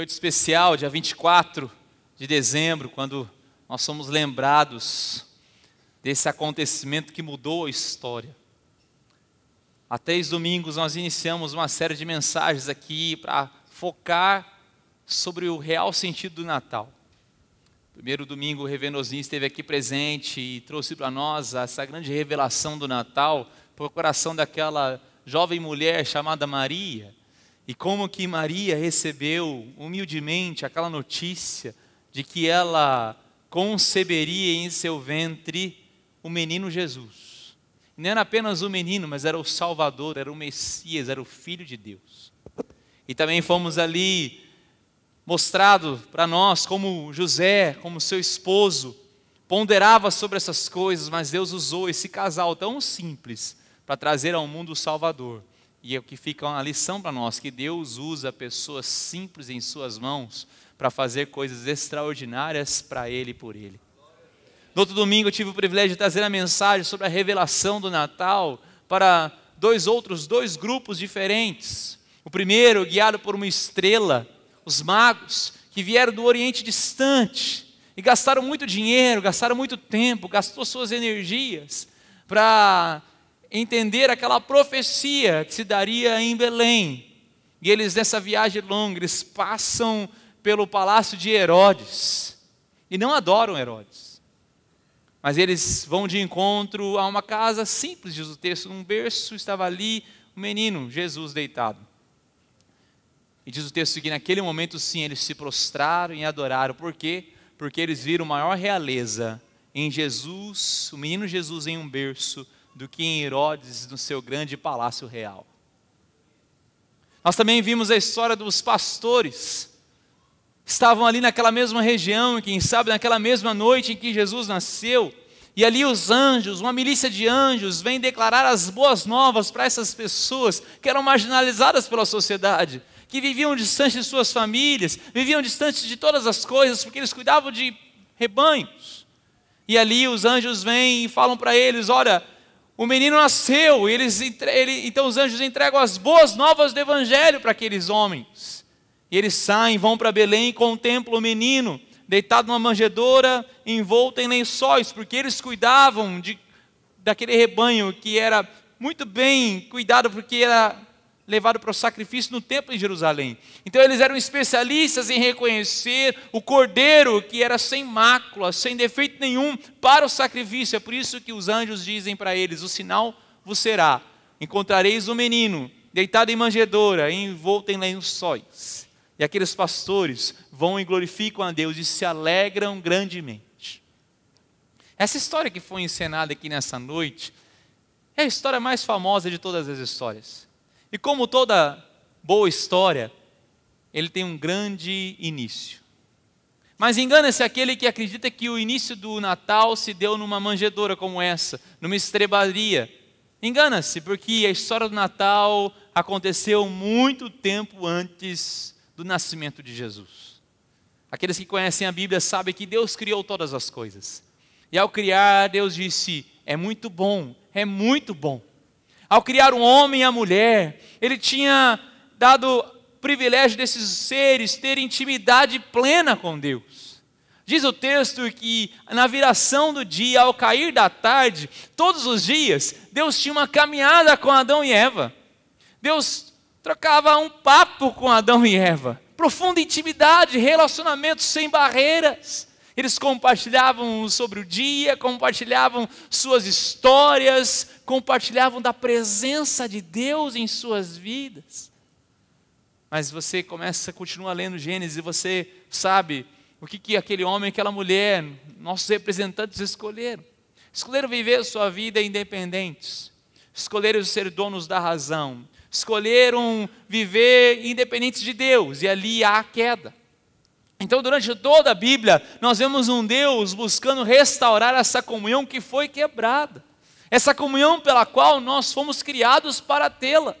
noite especial, dia 24 de dezembro, quando nós somos lembrados desse acontecimento que mudou a história. Há três domingos nós iniciamos uma série de mensagens aqui para focar sobre o real sentido do Natal. Primeiro domingo, o esteve aqui presente e trouxe para nós essa grande revelação do Natal para o coração daquela jovem mulher chamada Maria, e como que Maria recebeu humildemente aquela notícia de que ela conceberia em seu ventre o menino Jesus. E não era apenas o menino, mas era o Salvador, era o Messias, era o Filho de Deus. E também fomos ali mostrado para nós como José, como seu esposo, ponderava sobre essas coisas, mas Deus usou esse casal tão simples para trazer ao mundo o Salvador. E é o que fica uma lição para nós, que Deus usa pessoas simples em suas mãos para fazer coisas extraordinárias para Ele e por Ele. No outro domingo eu tive o privilégio de trazer a mensagem sobre a revelação do Natal para dois outros, dois grupos diferentes. O primeiro, guiado por uma estrela, os magos, que vieram do Oriente distante e gastaram muito dinheiro, gastaram muito tempo, gastou suas energias para entender aquela profecia que se daria em Belém. E eles, nessa viagem longa, eles passam pelo palácio de Herodes. E não adoram Herodes. Mas eles vão de encontro a uma casa simples, diz o texto. Num berço estava ali o menino, Jesus, deitado. E diz o texto que naquele momento, sim, eles se prostraram e adoraram. Por quê? Porque eles viram maior realeza em Jesus, o menino Jesus em um berço, do que em Herodes no seu grande palácio real. Nós também vimos a história dos pastores. Estavam ali naquela mesma região, e quem sabe naquela mesma noite em que Jesus nasceu, e ali os anjos, uma milícia de anjos, vem declarar as boas novas para essas pessoas que eram marginalizadas pela sociedade, que viviam distante de suas famílias, viviam distante de todas as coisas, porque eles cuidavam de rebanhos. E ali os anjos vêm e falam para eles: olha, o menino nasceu, e eles, ele, então os anjos entregam as boas novas do evangelho para aqueles homens. E eles saem, vão para Belém e contemplam o menino deitado numa manjedoura, envolto em lençóis, porque eles cuidavam de, daquele rebanho que era muito bem cuidado, porque era levado para o sacrifício no templo em Jerusalém. Então eles eram especialistas em reconhecer o cordeiro que era sem mácula, sem defeito nenhum, para o sacrifício. É por isso que os anjos dizem para eles: o sinal vos será, encontrareis o um menino deitado em manjedoura, envolto em lençóis. E aqueles pastores vão e glorificam a Deus e se alegram grandemente. Essa história que foi encenada aqui nessa noite é a história mais famosa de todas as histórias. E como toda boa história, ele tem um grande início. Mas engana-se aquele que acredita que o início do Natal se deu numa manjedoura como essa, numa estrebaria. Engana-se, porque a história do Natal aconteceu muito tempo antes do nascimento de Jesus. Aqueles que conhecem a Bíblia sabem que Deus criou todas as coisas. E ao criar, Deus disse: é muito bom, é muito bom. Ao criar o um homem e a mulher, ele tinha dado privilégio desses seres ter intimidade plena com Deus. Diz o texto que na viração do dia, ao cair da tarde, todos os dias, Deus tinha uma caminhada com Adão e Eva. Deus trocava um papo com Adão e Eva. Profunda intimidade, relacionamento sem barreiras. Eles compartilhavam sobre o dia, compartilhavam suas histórias, compartilhavam da presença de Deus em suas vidas. Mas você começa, continua lendo Gênesis e você sabe o que, que aquele homem, aquela mulher, nossos representantes escolheram. Escolheram viver sua vida independentes, escolheram ser donos da razão, escolheram viver independentes de Deus, e ali há a queda. Então, durante toda a Bíblia, nós vemos um Deus buscando restaurar essa comunhão que foi quebrada, essa comunhão pela qual nós fomos criados para tê-la.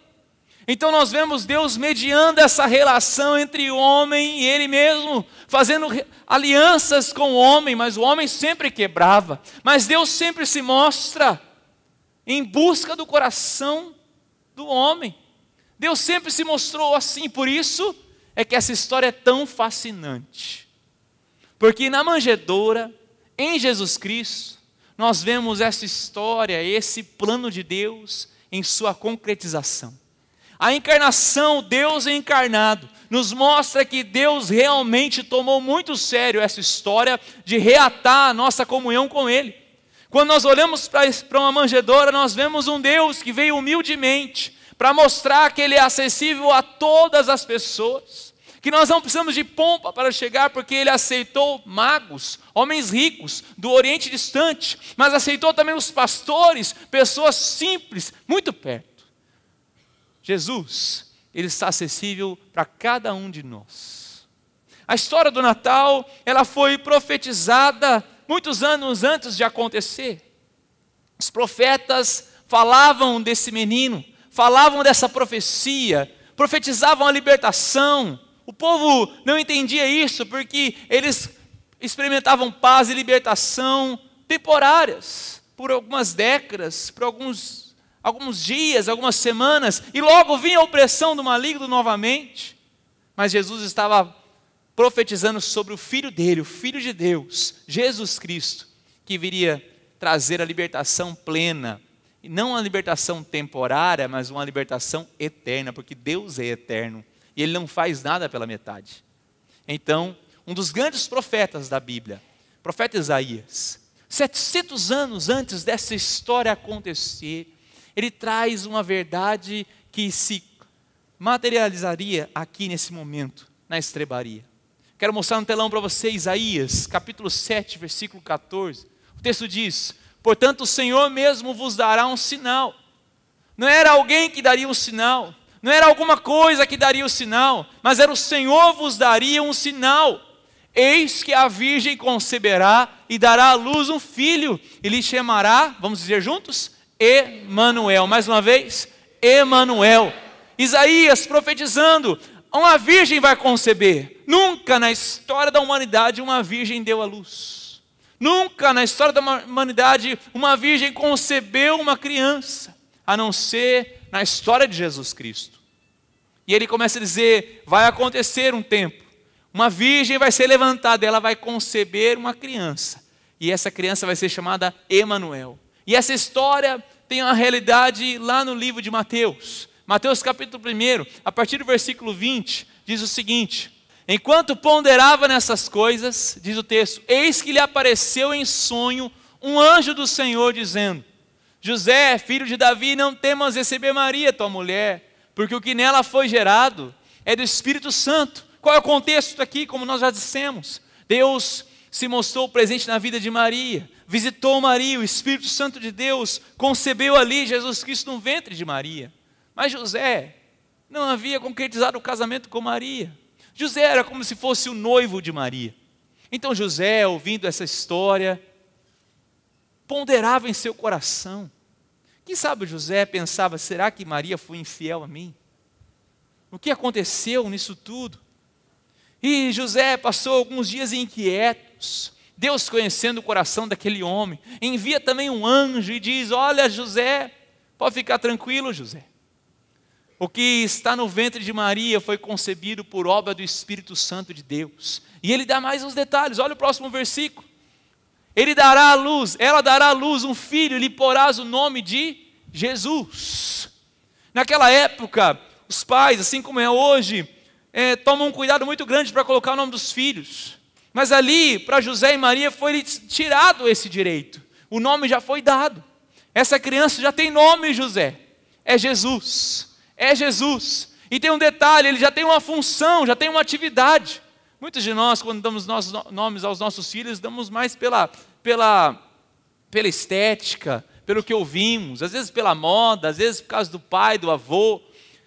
Então, nós vemos Deus mediando essa relação entre o homem e Ele mesmo, fazendo alianças com o homem, mas o homem sempre quebrava. Mas Deus sempre se mostra em busca do coração do homem. Deus sempre se mostrou assim, por isso é que essa história é tão fascinante. Porque na manjedoura, em Jesus Cristo, nós vemos essa história, esse plano de Deus em sua concretização. A encarnação, Deus encarnado, nos mostra que Deus realmente tomou muito sério essa história de reatar a nossa comunhão com Ele. Quando nós olhamos para uma manjedoura, nós vemos um Deus que veio humildemente, para mostrar que ele é acessível a todas as pessoas, que nós não precisamos de pompa para chegar, porque ele aceitou magos, homens ricos, do Oriente distante, mas aceitou também os pastores, pessoas simples, muito perto. Jesus, ele está acessível para cada um de nós. A história do Natal, ela foi profetizada muitos anos antes de acontecer. Os profetas falavam desse menino, falavam dessa profecia, profetizavam a libertação. O povo não entendia isso porque eles experimentavam paz e libertação temporárias, por algumas décadas, por alguns, alguns dias, algumas semanas, e logo vinha a opressão do maligno novamente. Mas Jesus estava profetizando sobre o filho dele, o filho de Deus, Jesus Cristo, que viria trazer a libertação plena não uma libertação temporária, mas uma libertação eterna, porque Deus é eterno e ele não faz nada pela metade. Então, um dos grandes profetas da Bíblia, profeta Isaías, 700 anos antes dessa história acontecer, ele traz uma verdade que se materializaria aqui nesse momento, na estrebaria. Quero mostrar no telão para você Isaías, capítulo 7, versículo 14. O texto diz: Portanto, o Senhor mesmo vos dará um sinal. Não era alguém que daria um sinal, não era alguma coisa que daria o um sinal, mas era o Senhor vos daria um sinal. Eis que a virgem conceberá e dará à luz um filho, e lhe chamará, vamos dizer juntos, Emanuel. Mais uma vez, Emanuel. Isaías profetizando, uma virgem vai conceber. Nunca na história da humanidade uma virgem deu à luz. Nunca na história da humanidade uma virgem concebeu uma criança, a não ser na história de Jesus Cristo. E ele começa a dizer: vai acontecer um tempo, uma virgem vai ser levantada, ela vai conceber uma criança, e essa criança vai ser chamada Emanuel. E essa história tem a realidade lá no livro de Mateus. Mateus capítulo 1, a partir do versículo 20, diz o seguinte: Enquanto ponderava nessas coisas, diz o texto: Eis que lhe apareceu em sonho um anjo do Senhor dizendo: José, filho de Davi, não temas receber Maria, tua mulher, porque o que nela foi gerado é do Espírito Santo. Qual é o contexto aqui? Como nós já dissemos, Deus se mostrou presente na vida de Maria, visitou Maria, o Espírito Santo de Deus concebeu ali Jesus Cristo no ventre de Maria. Mas José não havia concretizado o casamento com Maria. José era como se fosse o noivo de Maria. Então José, ouvindo essa história, ponderava em seu coração. Quem sabe José pensava: será que Maria foi infiel a mim? O que aconteceu nisso tudo? E José passou alguns dias inquietos. Deus, conhecendo o coração daquele homem, envia também um anjo e diz: Olha, José, pode ficar tranquilo, José. O que está no ventre de Maria foi concebido por obra do Espírito Santo de Deus. E ele dá mais uns detalhes, olha o próximo versículo. Ele dará à luz, ela dará à luz um filho, lhe porás o nome de Jesus. Naquela época, os pais, assim como é hoje, é, tomam um cuidado muito grande para colocar o nome dos filhos. Mas ali, para José e Maria, foi tirado esse direito. O nome já foi dado. Essa criança já tem nome, José. É Jesus é Jesus. E tem um detalhe, ele já tem uma função, já tem uma atividade. Muitos de nós, quando damos nossos nomes aos nossos filhos, damos mais pela, pela, pela estética, pelo que ouvimos, às vezes pela moda, às vezes por causa do pai, do avô.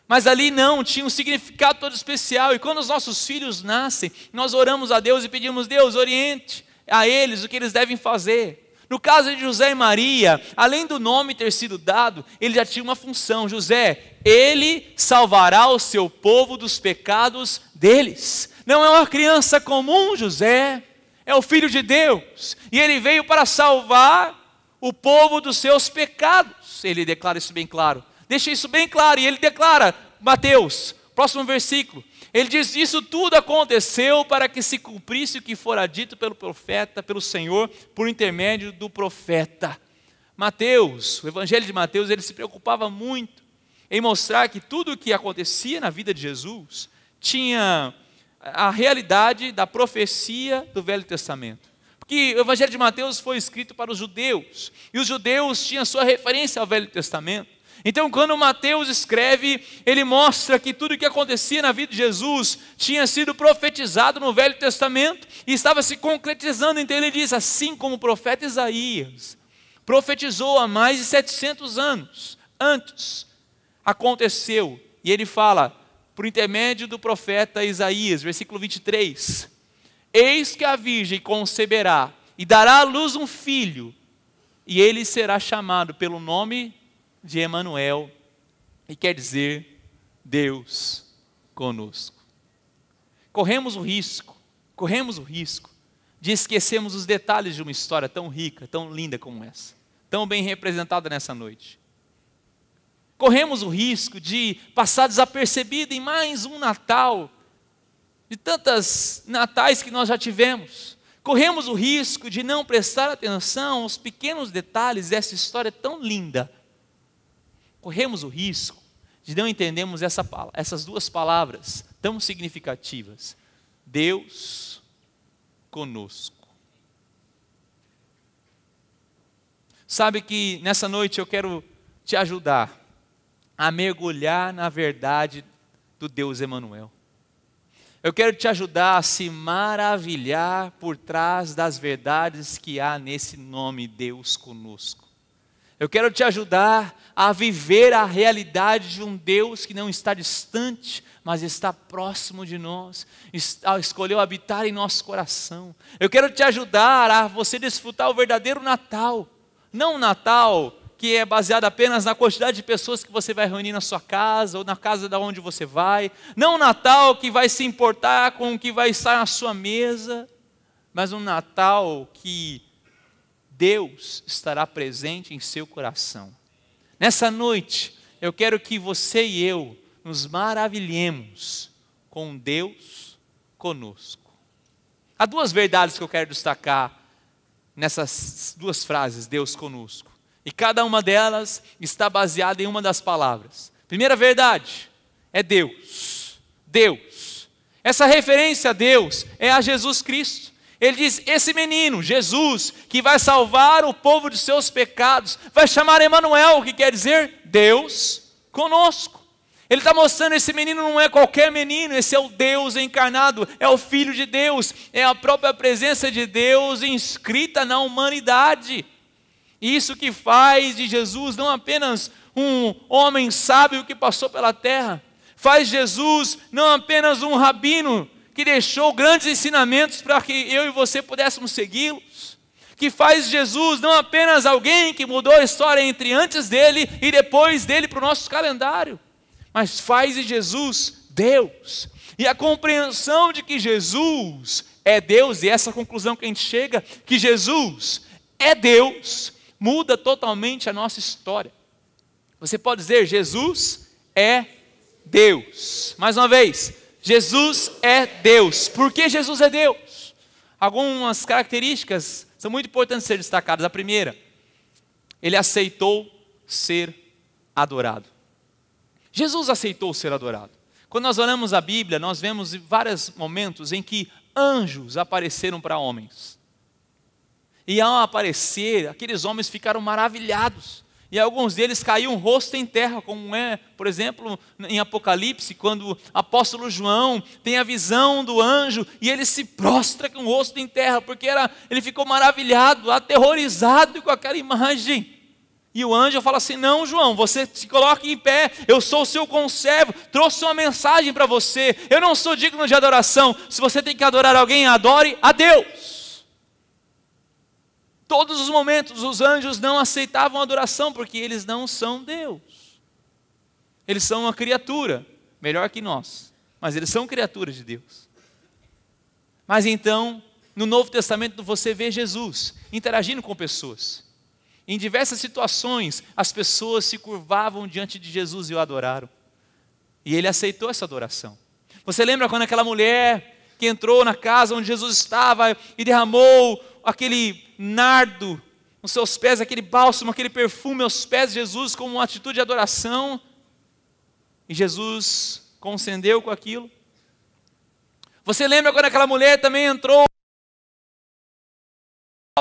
Mas ali não, tinha um significado todo especial. E quando os nossos filhos nascem, nós oramos a Deus e pedimos: Deus, oriente a eles o que eles devem fazer. No caso de José e Maria, além do nome ter sido dado, ele já tinha uma função. José, ele salvará o seu povo dos pecados deles. Não é uma criança comum, José, é o filho de Deus, e ele veio para salvar o povo dos seus pecados. Ele declara isso bem claro. Deixa isso bem claro e ele declara, Mateus, próximo versículo: ele diz: Isso tudo aconteceu para que se cumprisse o que fora dito pelo profeta, pelo Senhor, por intermédio do profeta. Mateus, o evangelho de Mateus, ele se preocupava muito em mostrar que tudo o que acontecia na vida de Jesus tinha a realidade da profecia do Velho Testamento. Porque o evangelho de Mateus foi escrito para os judeus, e os judeus tinham sua referência ao Velho Testamento. Então, quando Mateus escreve, ele mostra que tudo o que acontecia na vida de Jesus tinha sido profetizado no Velho Testamento e estava se concretizando. Então, ele diz: assim como o profeta Isaías profetizou há mais de 700 anos antes, aconteceu. E ele fala, por intermédio do profeta Isaías, versículo 23: Eis que a virgem conceberá e dará à luz um filho, e ele será chamado pelo nome de Emanuel e quer dizer Deus conosco. Corremos o risco, corremos o risco de esquecermos os detalhes de uma história tão rica, tão linda como essa, tão bem representada nessa noite. Corremos o risco de passar desapercebido em mais um Natal, de tantas natais que nós já tivemos. Corremos o risco de não prestar atenção aos pequenos detalhes dessa história tão linda corremos o risco de não entendermos essa, essas duas palavras tão significativas. Deus conosco. Sabe que nessa noite eu quero te ajudar a mergulhar na verdade do Deus Emanuel. Eu quero te ajudar a se maravilhar por trás das verdades que há nesse nome Deus conosco. Eu quero te ajudar a viver a realidade de um Deus que não está distante, mas está próximo de nós, está, escolheu habitar em nosso coração. Eu quero te ajudar a você desfrutar o verdadeiro Natal, não o Natal que é baseado apenas na quantidade de pessoas que você vai reunir na sua casa ou na casa da onde você vai, não o Natal que vai se importar com o que vai estar na sua mesa, mas um Natal que Deus estará presente em seu coração. Nessa noite, eu quero que você e eu nos maravilhemos com Deus conosco. Há duas verdades que eu quero destacar nessas duas frases, Deus conosco. E cada uma delas está baseada em uma das palavras. Primeira verdade é Deus. Deus. Essa referência a Deus é a Jesus Cristo. Ele diz: Esse menino, Jesus, que vai salvar o povo de seus pecados, vai chamar Emanuel, que quer dizer Deus conosco. Ele está mostrando: esse menino não é qualquer menino, esse é o Deus encarnado, é o Filho de Deus, é a própria presença de Deus inscrita na humanidade. Isso que faz de Jesus não apenas um homem sábio que passou pela terra, faz Jesus não apenas um rabino que deixou grandes ensinamentos para que eu e você pudéssemos segui-los, que faz Jesus não apenas alguém que mudou a história entre antes dele e depois dele para o nosso calendário, mas faz de Jesus Deus. E a compreensão de que Jesus é Deus, e é essa conclusão que a gente chega, que Jesus é Deus, muda totalmente a nossa história. Você pode dizer, Jesus é Deus. Mais uma vez, Jesus é Deus. Por que Jesus é Deus? Algumas características são muito importantes ser destacadas. A primeira, ele aceitou ser adorado. Jesus aceitou ser adorado. Quando nós olhamos a Bíblia, nós vemos vários momentos em que anjos apareceram para homens. E ao aparecer, aqueles homens ficaram maravilhados e alguns deles caíam rosto em terra, como é, por exemplo, em Apocalipse, quando o apóstolo João tem a visão do anjo e ele se prostra com o rosto em terra, porque era, ele ficou maravilhado, aterrorizado com aquela imagem. E o anjo fala assim: Não, João, você se coloque em pé, eu sou o seu conservo, trouxe uma mensagem para você. Eu não sou digno de adoração. Se você tem que adorar alguém, adore a Deus todos os momentos os anjos não aceitavam adoração porque eles não são Deus. Eles são uma criatura, melhor que nós, mas eles são criaturas de Deus. Mas então, no Novo Testamento você vê Jesus interagindo com pessoas. Em diversas situações, as pessoas se curvavam diante de Jesus e o adoraram. E ele aceitou essa adoração. Você lembra quando aquela mulher que entrou na casa onde Jesus estava e derramou aquele nardo nos seus pés, aquele bálsamo, aquele perfume aos pés de Jesus, como uma atitude de adoração. E Jesus concedeu com aquilo. Você lembra quando aquela mulher também entrou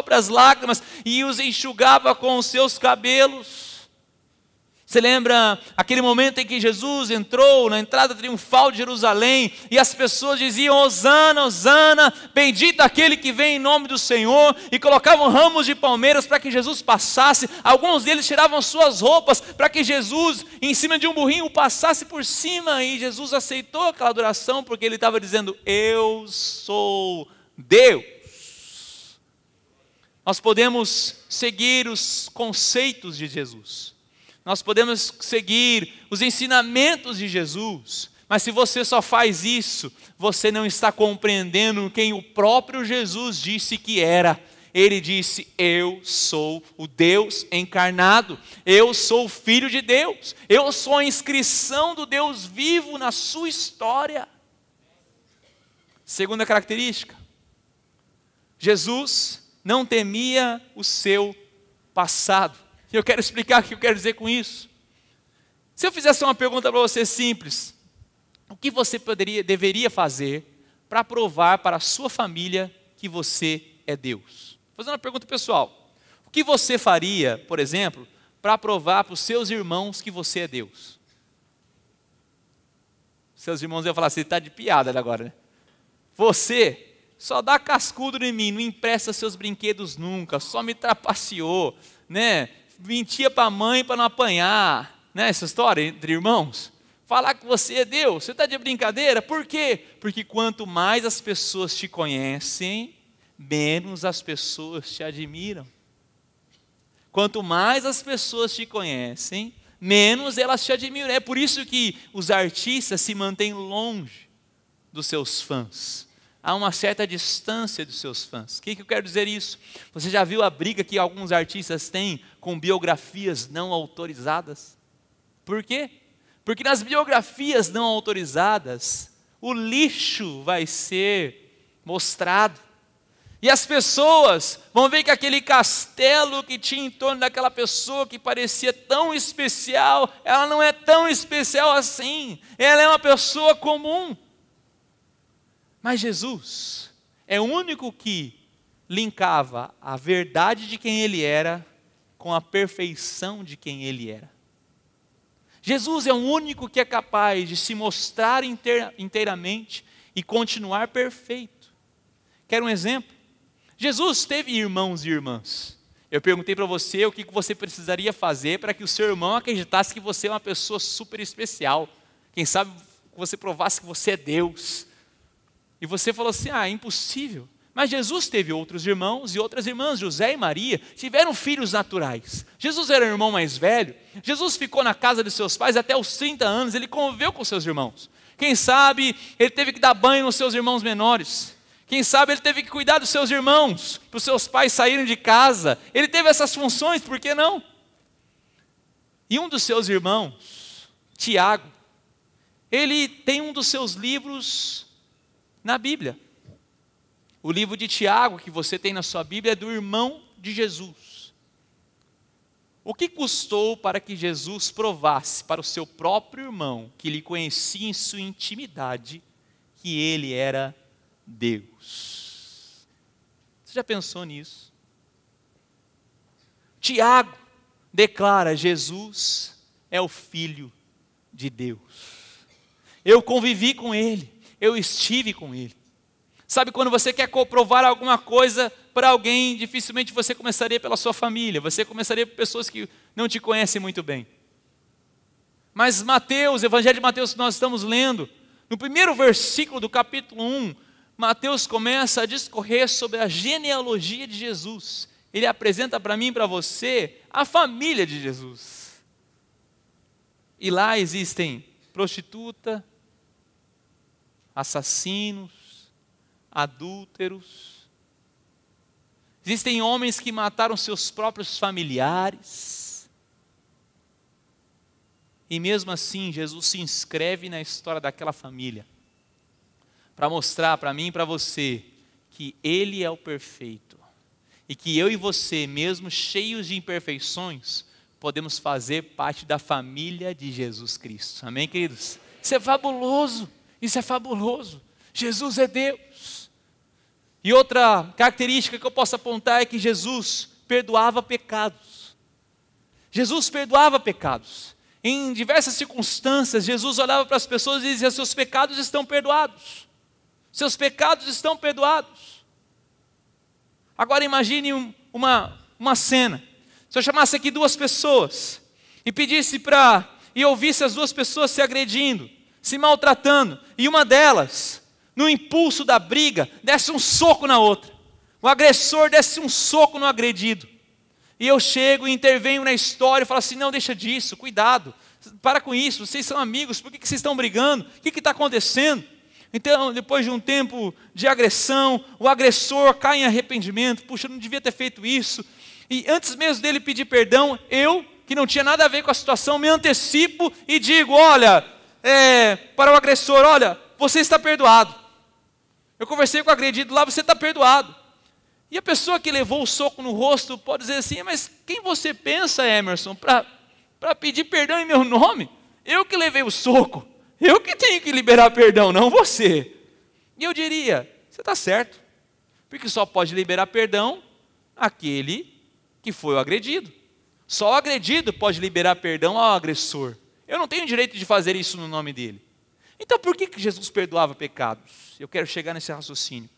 para as lágrimas e os enxugava com os seus cabelos? Você lembra aquele momento em que Jesus entrou na entrada triunfal de Jerusalém e as pessoas diziam: Hosana, Hosana, bendito aquele que vem em nome do Senhor, e colocavam ramos de palmeiras para que Jesus passasse. Alguns deles tiravam suas roupas para que Jesus, em cima de um burrinho, passasse por cima. E Jesus aceitou aquela adoração porque ele estava dizendo: Eu sou Deus. Nós podemos seguir os conceitos de Jesus. Nós podemos seguir os ensinamentos de Jesus, mas se você só faz isso, você não está compreendendo quem o próprio Jesus disse que era. Ele disse: Eu sou o Deus encarnado, eu sou o Filho de Deus, eu sou a inscrição do Deus vivo na sua história. Segunda característica, Jesus não temia o seu passado. E eu quero explicar o que eu quero dizer com isso. Se eu fizesse uma pergunta para você simples, o que você poderia, deveria fazer para provar para a sua família que você é Deus? Vou fazer uma pergunta pessoal. O que você faria, por exemplo, para provar para os seus irmãos que você é Deus? Seus irmãos iam falar assim, está de piada agora, né? Você só dá cascudo em mim, não empresta seus brinquedos nunca, só me trapaceou, né? mentia para a mãe para não apanhar, né? Essa história entre irmãos. Falar que você é Deus, você está de brincadeira? Por quê? Porque quanto mais as pessoas te conhecem, menos as pessoas te admiram. Quanto mais as pessoas te conhecem, menos elas te admiram. É por isso que os artistas se mantêm longe dos seus fãs a uma certa distância dos seus fãs. O que, que eu quero dizer isso? Você já viu a briga que alguns artistas têm com biografias não autorizadas? Por quê? Porque nas biografias não autorizadas, o lixo vai ser mostrado. E as pessoas vão ver que aquele castelo que tinha em torno daquela pessoa que parecia tão especial, ela não é tão especial assim. Ela é uma pessoa comum. Mas Jesus é o único que linkava a verdade de quem ele era com a perfeição de quem ele era. Jesus é o único que é capaz de se mostrar inteiramente e continuar perfeito. Quer um exemplo? Jesus teve irmãos e irmãs. Eu perguntei para você o que você precisaria fazer para que o seu irmão acreditasse que você é uma pessoa super especial. Quem sabe você provasse que você é Deus, e você falou assim: ah, é impossível. Mas Jesus teve outros irmãos e outras irmãs, José e Maria, tiveram filhos naturais. Jesus era o irmão mais velho. Jesus ficou na casa de seus pais até os 30 anos, ele conviveu com seus irmãos. Quem sabe ele teve que dar banho nos seus irmãos menores. Quem sabe ele teve que cuidar dos seus irmãos, para os seus pais saírem de casa. Ele teve essas funções, por que não? E um dos seus irmãos, Tiago, ele tem um dos seus livros na Bíblia. O livro de Tiago que você tem na sua Bíblia é do irmão de Jesus. O que custou para que Jesus provasse para o seu próprio irmão, que lhe conhecia em sua intimidade, que ele era Deus? Você já pensou nisso? Tiago declara: Jesus é o Filho de Deus. Eu convivi com ele eu estive com ele. Sabe quando você quer comprovar alguma coisa para alguém, dificilmente você começaria pela sua família, você começaria por pessoas que não te conhecem muito bem. Mas Mateus, Evangelho de Mateus que nós estamos lendo, no primeiro versículo do capítulo 1, Mateus começa a discorrer sobre a genealogia de Jesus. Ele apresenta para mim e para você a família de Jesus. E lá existem prostituta, assassinos, adúlteros. Existem homens que mataram seus próprios familiares. E mesmo assim, Jesus se inscreve na história daquela família para mostrar para mim e para você que Ele é o perfeito e que eu e você, mesmo cheios de imperfeições, podemos fazer parte da família de Jesus Cristo. Amém, queridos? Isso é fabuloso! Isso é fabuloso. Jesus é Deus. E outra característica que eu posso apontar é que Jesus perdoava pecados. Jesus perdoava pecados. Em diversas circunstâncias, Jesus olhava para as pessoas e dizia: Seus pecados estão perdoados. Seus pecados estão perdoados. Agora imagine uma, uma cena. Se eu chamasse aqui duas pessoas e pedisse para. e ouvisse as duas pessoas se agredindo se maltratando. E uma delas, no impulso da briga, desce um soco na outra. O agressor desce um soco no agredido. E eu chego e intervenho na história e falo assim: não, deixa disso, cuidado, para com isso, vocês são amigos, por que, que vocês estão brigando? O que está acontecendo? Então, depois de um tempo de agressão, o agressor cai em arrependimento: puxa, eu não devia ter feito isso. E antes mesmo dele pedir perdão, eu, que não tinha nada a ver com a situação, me antecipo e digo: olha, é, para o agressor: olha, você está perdoado. Eu conversei com o agredido lá, você está perdoado. E a pessoa que levou o soco no rosto pode dizer assim: mas quem você pensa, Emerson, para pedir perdão em meu nome? Eu que levei o soco, eu que tenho que liberar perdão, não você. E eu diria: você está certo, porque só pode liberar perdão aquele que foi o agredido. Só o agredido pode liberar perdão ao agressor. Eu não tenho direito de fazer isso no nome dele. Então por que Jesus perdoava pecados? Eu quero chegar nesse raciocínio.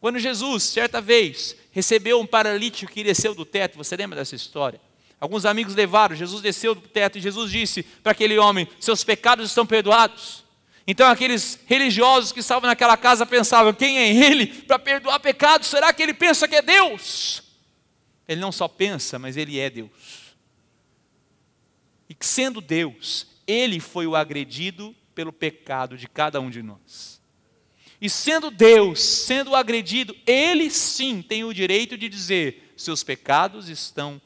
Quando Jesus, certa vez, recebeu um paralítico que desceu do teto, você lembra dessa história? Alguns amigos levaram, Jesus desceu do teto e Jesus disse para aquele homem: Seus pecados estão perdoados. Então aqueles religiosos que estavam naquela casa pensavam: Quem é ele para perdoar pecados? Será que ele pensa que é Deus? Ele não só pensa, mas ele é Deus. E que, sendo Deus, ele foi o agredido pelo pecado de cada um de nós. E sendo Deus, sendo agredido, ele sim tem o direito de dizer: seus pecados estão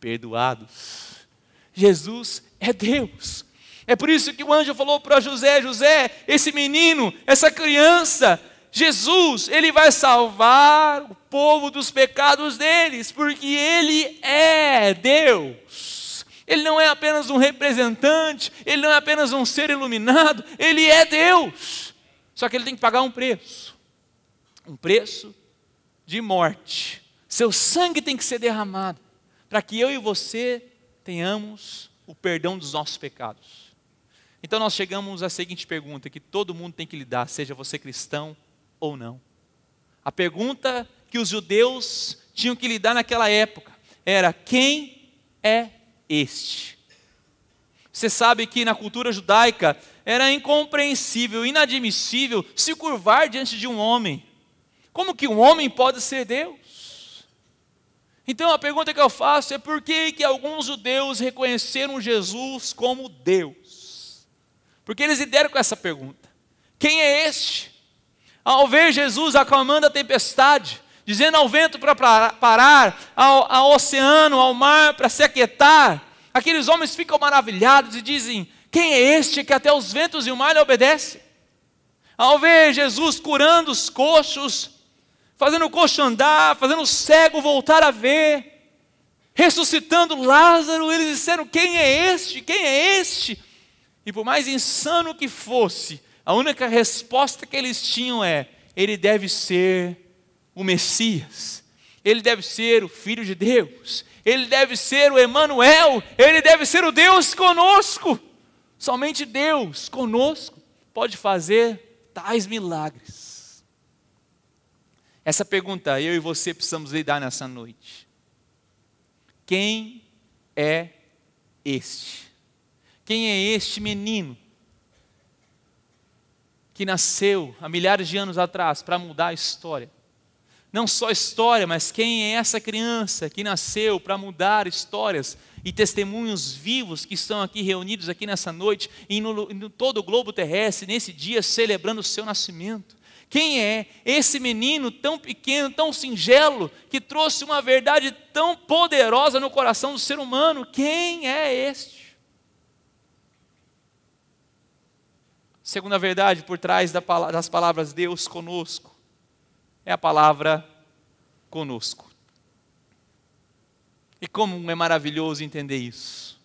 perdoados. Jesus é Deus. É por isso que o anjo falou para José: José, esse menino, essa criança, Jesus, ele vai salvar o povo dos pecados deles, porque ele é Deus. Ele não é apenas um representante, ele não é apenas um ser iluminado, ele é Deus. Só que ele tem que pagar um preço um preço de morte. Seu sangue tem que ser derramado para que eu e você tenhamos o perdão dos nossos pecados. Então nós chegamos à seguinte pergunta que todo mundo tem que lidar, seja você cristão ou não. A pergunta que os judeus tinham que lidar naquela época era: quem é este. Você sabe que na cultura judaica era incompreensível, inadmissível se curvar diante de um homem. Como que um homem pode ser Deus? Então a pergunta que eu faço é por que, que alguns judeus reconheceram Jesus como Deus? Porque eles lideram com essa pergunta: quem é este? Ao ver Jesus acalmando a tempestade, dizendo ao vento para parar, ao, ao oceano, ao mar para se aquietar. Aqueles homens ficam maravilhados e dizem: Quem é este que até os ventos e o mar lhe obedece? Ao ver Jesus curando os coxos, fazendo o coxo andar, fazendo o cego voltar a ver, ressuscitando Lázaro, eles disseram: Quem é este? Quem é este? E por mais insano que fosse, a única resposta que eles tinham é: Ele deve ser o Messias, ele deve ser o Filho de Deus, ele deve ser o Emanuel, ele deve ser o Deus conosco. Somente Deus conosco pode fazer tais milagres. Essa pergunta eu e você precisamos lidar nessa noite. Quem é este? Quem é este menino que nasceu há milhares de anos atrás para mudar a história? não só história, mas quem é essa criança que nasceu para mudar histórias e testemunhos vivos que estão aqui reunidos aqui nessa noite e no, no todo o globo terrestre nesse dia celebrando o seu nascimento. Quem é esse menino tão pequeno, tão singelo, que trouxe uma verdade tão poderosa no coração do ser humano? Quem é este? Segunda verdade por trás das palavras Deus conosco é a palavra conosco. E como é maravilhoso entender isso.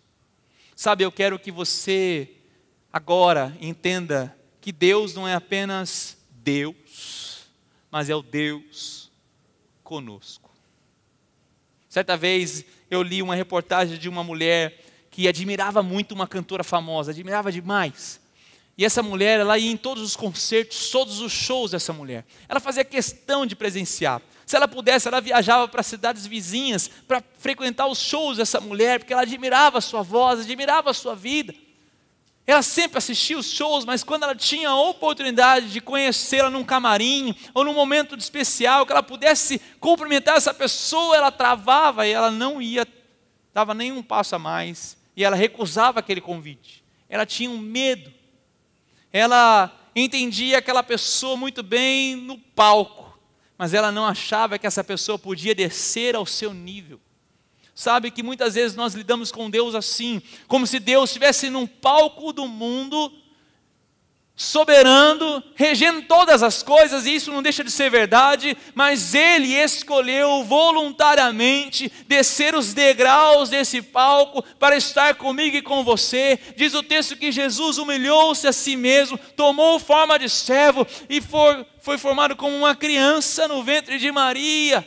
Sabe, eu quero que você agora entenda que Deus não é apenas Deus, mas é o Deus conosco. Certa vez eu li uma reportagem de uma mulher que admirava muito uma cantora famosa, admirava demais. E essa mulher, ela ia em todos os concertos, todos os shows dessa mulher. Ela fazia questão de presenciar. Se ela pudesse, ela viajava para cidades vizinhas para frequentar os shows dessa mulher, porque ela admirava a sua voz, admirava a sua vida. Ela sempre assistia os shows, mas quando ela tinha a oportunidade de conhecê-la num camarim ou num momento especial, que ela pudesse cumprimentar essa pessoa, ela travava e ela não ia, dava nenhum passo a mais, e ela recusava aquele convite. Ela tinha um medo ela entendia aquela pessoa muito bem no palco, mas ela não achava que essa pessoa podia descer ao seu nível. Sabe que muitas vezes nós lidamos com Deus assim, como se Deus estivesse num palco do mundo soberano, regendo todas as coisas, e isso não deixa de ser verdade, mas ele escolheu voluntariamente descer os degraus desse palco para estar comigo e com você. Diz o texto que Jesus humilhou-se a si mesmo, tomou forma de servo e foi formado como uma criança no ventre de Maria,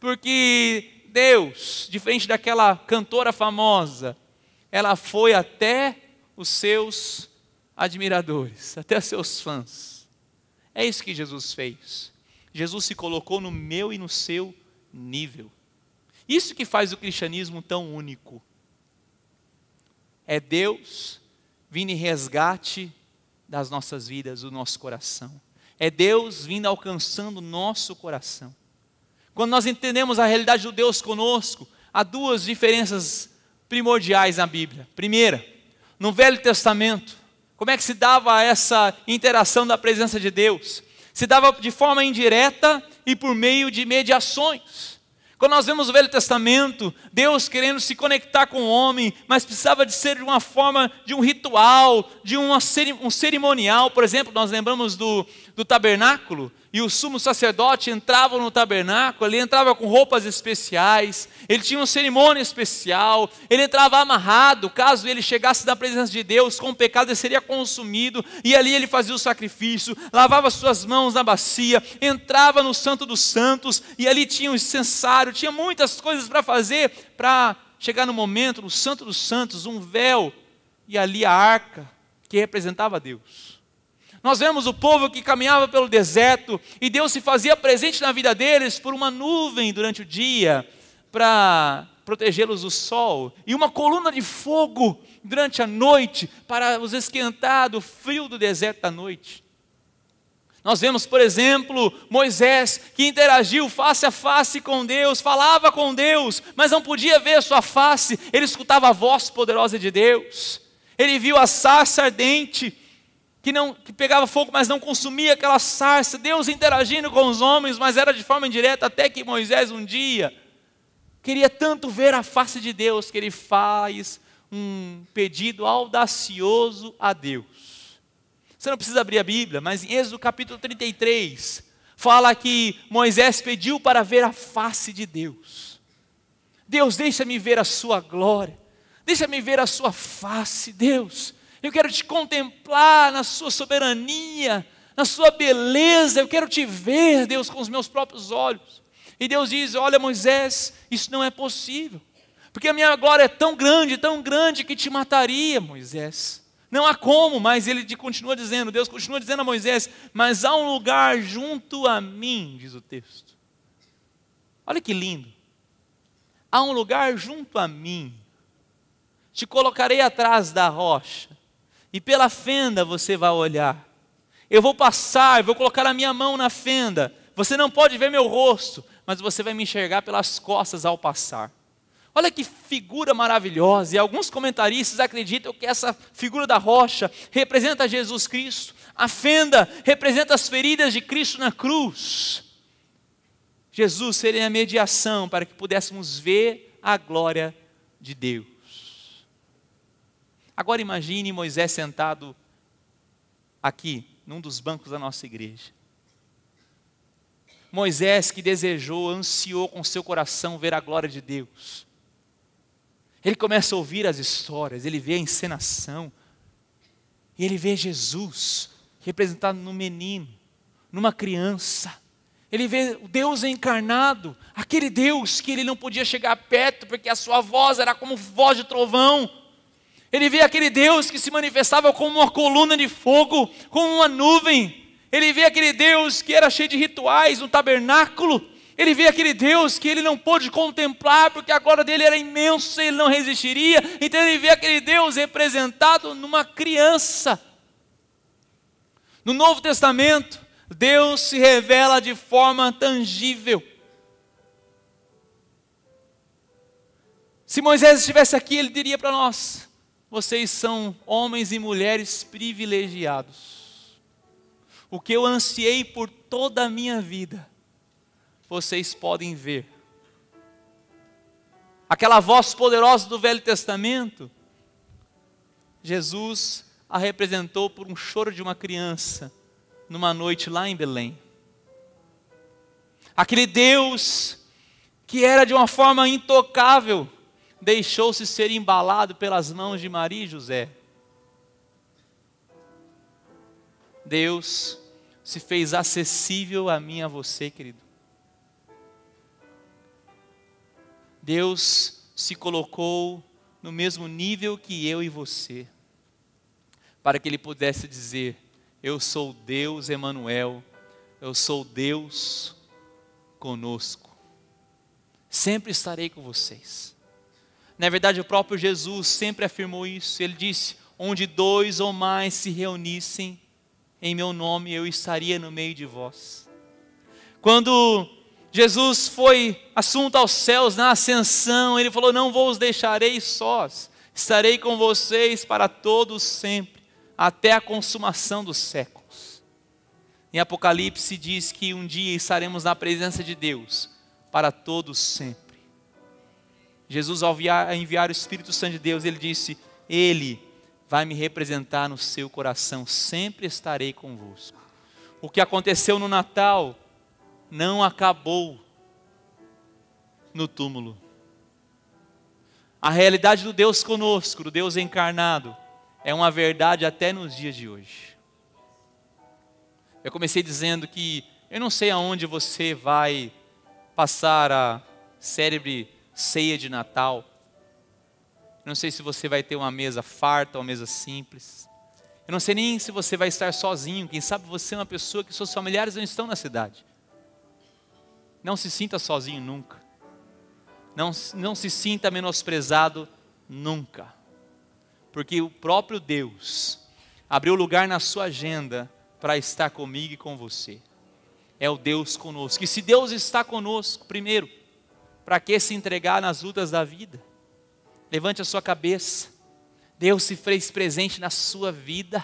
porque Deus, diferente daquela cantora famosa, ela foi até os seus admiradores, até seus fãs. É isso que Jesus fez. Jesus se colocou no meu e no seu nível. Isso que faz o cristianismo tão único. É Deus vindo em resgate das nossas vidas, do nosso coração. É Deus vindo alcançando o nosso coração. Quando nós entendemos a realidade do Deus conosco, há duas diferenças primordiais na Bíblia. Primeira, no Velho Testamento, como é que se dava essa interação da presença de Deus? Se dava de forma indireta e por meio de mediações. Quando nós vemos o Velho Testamento, Deus querendo se conectar com o homem, mas precisava de ser de uma forma, de um ritual, de uma, um cerimonial. Por exemplo, nós lembramos do, do tabernáculo, e o sumo sacerdote entrava no tabernáculo, ele entrava com roupas especiais, ele tinha uma cerimônia especial, ele entrava amarrado, caso ele chegasse na presença de Deus com pecado, ele seria consumido, e ali ele fazia o sacrifício, lavava suas mãos na bacia, entrava no Santo dos Santos, e ali tinha o um incensário, tinha muitas coisas para fazer para chegar no momento, no Santo dos Santos, um véu, e ali a arca que representava Deus. Nós vemos o povo que caminhava pelo deserto e Deus se fazia presente na vida deles por uma nuvem durante o dia para protegê-los do sol e uma coluna de fogo durante a noite para os esquentar do frio do deserto à noite. Nós vemos, por exemplo, Moisés que interagiu face a face com Deus, falava com Deus, mas não podia ver sua face, ele escutava a voz poderosa de Deus. Ele viu a sarça ardente, que, não, que pegava fogo, mas não consumia aquela sarça. Deus interagindo com os homens, mas era de forma indireta, até que Moisés um dia queria tanto ver a face de Deus que ele faz um pedido audacioso a Deus. Você não precisa abrir a Bíblia, mas em Êxodo capítulo 33, fala que Moisés pediu para ver a face de Deus. Deus, deixa-me ver a sua glória, deixa-me ver a sua face, Deus. Eu quero te contemplar na Sua soberania, na Sua beleza. Eu quero te ver, Deus, com os meus próprios olhos. E Deus diz: Olha, Moisés, isso não é possível, porque a minha glória é tão grande, tão grande que te mataria, Moisés. Não há como, mas ele continua dizendo, Deus continua dizendo a Moisés, mas há um lugar junto a mim, diz o texto. Olha que lindo. Há um lugar junto a mim. Te colocarei atrás da rocha e pela fenda você vai olhar. Eu vou passar, eu vou colocar a minha mão na fenda. Você não pode ver meu rosto, mas você vai me enxergar pelas costas ao passar. Olha que figura maravilhosa, e alguns comentaristas acreditam que essa figura da rocha representa Jesus Cristo, a fenda representa as feridas de Cristo na cruz. Jesus seria a mediação para que pudéssemos ver a glória de Deus. Agora imagine Moisés sentado aqui, num dos bancos da nossa igreja. Moisés que desejou, ansiou com seu coração ver a glória de Deus. Ele começa a ouvir as histórias, ele vê a encenação, e ele vê Jesus representado num menino, numa criança. Ele vê o Deus encarnado, aquele Deus que ele não podia chegar perto porque a sua voz era como voz de trovão. Ele vê aquele Deus que se manifestava como uma coluna de fogo, como uma nuvem. Ele vê aquele Deus que era cheio de rituais, um tabernáculo. Ele vê aquele Deus que ele não pôde contemplar, porque a glória dele era imensa, ele não resistiria. Então ele vê aquele Deus representado numa criança. No Novo Testamento, Deus se revela de forma tangível. Se Moisés estivesse aqui, ele diria para nós: vocês são homens e mulheres privilegiados. O que eu ansiei por toda a minha vida, vocês podem ver. Aquela voz poderosa do Velho Testamento, Jesus a representou por um choro de uma criança numa noite lá em Belém. Aquele Deus que era de uma forma intocável, deixou-se ser embalado pelas mãos de Maria e José. Deus se fez acessível a mim e a você, querido. Deus se colocou no mesmo nível que eu e você, para que ele pudesse dizer: Eu sou Deus, Emanuel. Eu sou Deus conosco. Sempre estarei com vocês. Na verdade, o próprio Jesus sempre afirmou isso. Ele disse: Onde dois ou mais se reunissem em meu nome, eu estaria no meio de vós. Quando Jesus foi assunto aos céus na ascensão, ele falou: Não vos deixarei sós, estarei com vocês para todos sempre, até a consumação dos séculos. Em Apocalipse diz que um dia estaremos na presença de Deus para todos sempre. Jesus, ao enviar o Espírito Santo de Deus, ele disse: Ele vai me representar no seu coração, sempre estarei convosco. O que aconteceu no Natal não acabou no túmulo. A realidade do Deus conosco, do Deus encarnado, é uma verdade até nos dias de hoje. Eu comecei dizendo que eu não sei aonde você vai passar a cérebro ceia de Natal. Eu não sei se você vai ter uma mesa farta, uma mesa simples. Eu não sei nem se você vai estar sozinho. Quem sabe você é uma pessoa que seus familiares não estão na cidade. Não se sinta sozinho nunca. Não, não se sinta menosprezado nunca. Porque o próprio Deus abriu lugar na sua agenda para estar comigo e com você. É o Deus conosco. E se Deus está conosco, primeiro, para que se entregar nas lutas da vida? Levante a sua cabeça. Deus se fez presente na sua vida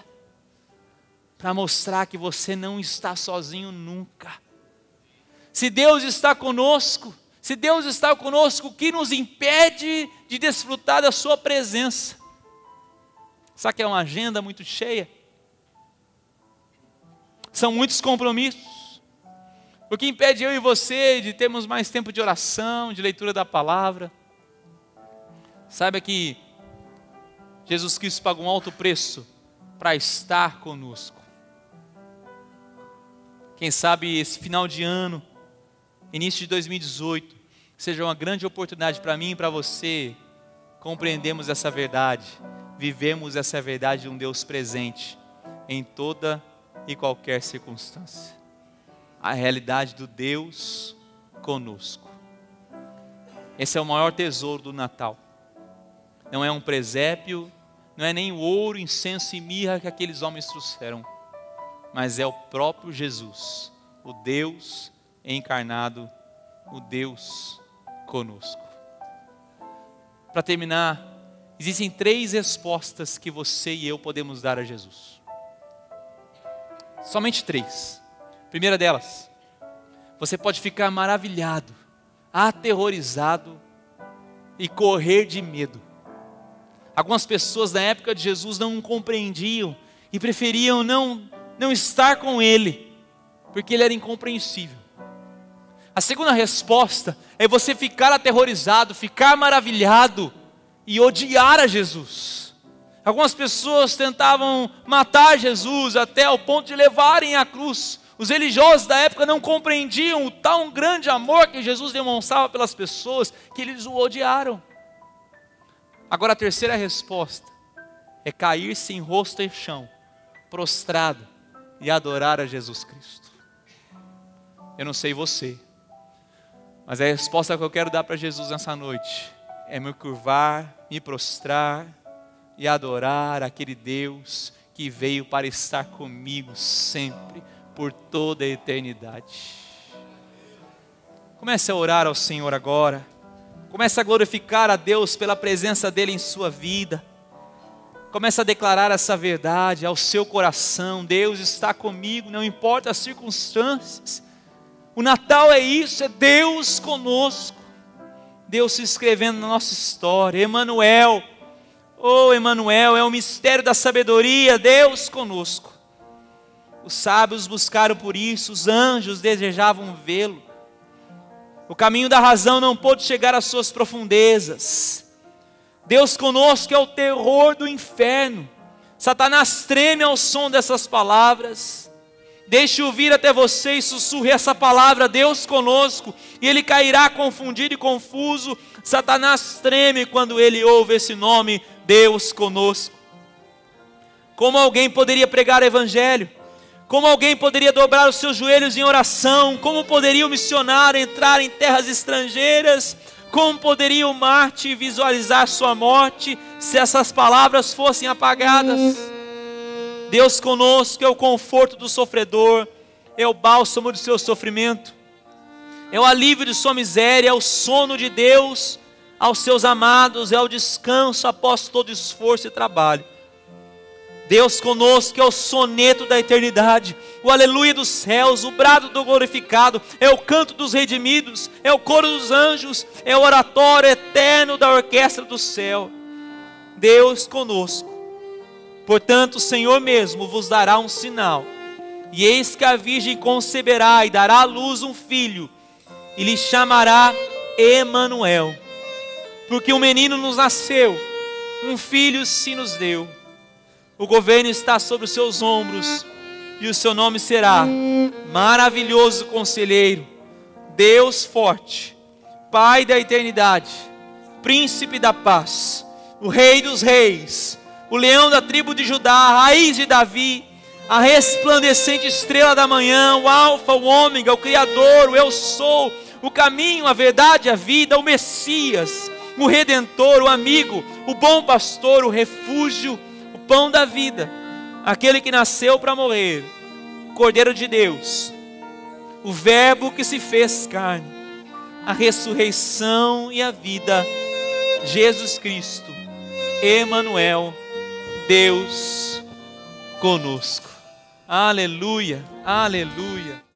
para mostrar que você não está sozinho nunca. Se Deus está conosco, se Deus está conosco, o que nos impede de desfrutar da Sua presença? Sabe que é uma agenda muito cheia? São muitos compromissos. O que impede eu e você de termos mais tempo de oração, de leitura da palavra? Saiba que Jesus Cristo pagou um alto preço para estar conosco. Quem sabe esse final de ano, início de 2018, seja uma grande oportunidade para mim e para você compreendermos essa verdade, vivemos essa verdade de um Deus presente em toda e qualquer circunstância a realidade do Deus conosco. Esse é o maior tesouro do Natal. Não é um presépio, não é nem o ouro, incenso e mirra que aqueles homens trouxeram, mas é o próprio Jesus, o Deus encarnado, o Deus conosco. Para terminar, existem três respostas que você e eu podemos dar a Jesus. Somente três. Primeira delas, você pode ficar maravilhado, aterrorizado e correr de medo. Algumas pessoas da época de Jesus não compreendiam e preferiam não, não estar com ele, porque ele era incompreensível. A segunda resposta é você ficar aterrorizado, ficar maravilhado e odiar a Jesus. Algumas pessoas tentavam matar Jesus até o ponto de levarem à cruz, os religiosos da época não compreendiam o tão grande amor que Jesus demonstrava pelas pessoas que eles o odiaram. Agora a terceira resposta é cair-se em rosto e chão, prostrado e adorar a Jesus Cristo. Eu não sei você, mas a resposta que eu quero dar para Jesus nessa noite é me curvar, me prostrar e adorar aquele Deus que veio para estar comigo sempre por toda a eternidade. Comece a orar ao Senhor agora. Comece a glorificar a Deus pela presença dele em sua vida. Comece a declarar essa verdade ao seu coração. Deus está comigo, não importa as circunstâncias. O Natal é isso, é Deus conosco. Deus se escrevendo na nossa história. Emanuel. Oh, Emanuel, é o mistério da sabedoria, Deus conosco. Os sábios buscaram por isso, os anjos desejavam vê-lo. O caminho da razão não pôde chegar às suas profundezas. Deus conosco é o terror do inferno. Satanás treme ao som dessas palavras. Deixe-o vir até você e sussurre essa palavra, Deus conosco, e ele cairá confundido e confuso. Satanás treme quando ele ouve esse nome, Deus conosco. Como alguém poderia pregar o evangelho? Como alguém poderia dobrar os seus joelhos em oração? Como poderia o missionário entrar em terras estrangeiras? Como poderia o Marte visualizar sua morte se essas palavras fossem apagadas? Deus conosco é o conforto do sofredor, é o bálsamo do seu sofrimento, é o alívio de sua miséria, é o sono de Deus aos seus amados, é o descanso após todo esforço e trabalho. Deus conosco é o soneto da eternidade, o aleluia dos céus, o brado do glorificado, é o canto dos redimidos, é o coro dos anjos, é o oratório eterno da orquestra do céu. Deus conosco. Portanto, o Senhor mesmo vos dará um sinal. E eis que a virgem conceberá e dará à luz um filho, e lhe chamará Emanuel. Porque um menino nos nasceu, um filho se nos deu o governo está sobre os seus ombros e o seu nome será Maravilhoso Conselheiro, Deus Forte, Pai da Eternidade, Príncipe da Paz, o Rei dos Reis, o Leão da tribo de Judá, a raiz de Davi, a resplandecente estrela da manhã, o Alfa, o Ômega, o Criador, o Eu Sou, o caminho, a verdade, a vida, o Messias, o Redentor, o Amigo, o Bom Pastor, o Refúgio pão da vida, aquele que nasceu para morrer, Cordeiro de Deus, o Verbo que se fez carne, a ressurreição e a vida, Jesus Cristo, Emmanuel, Deus conosco. Aleluia, aleluia.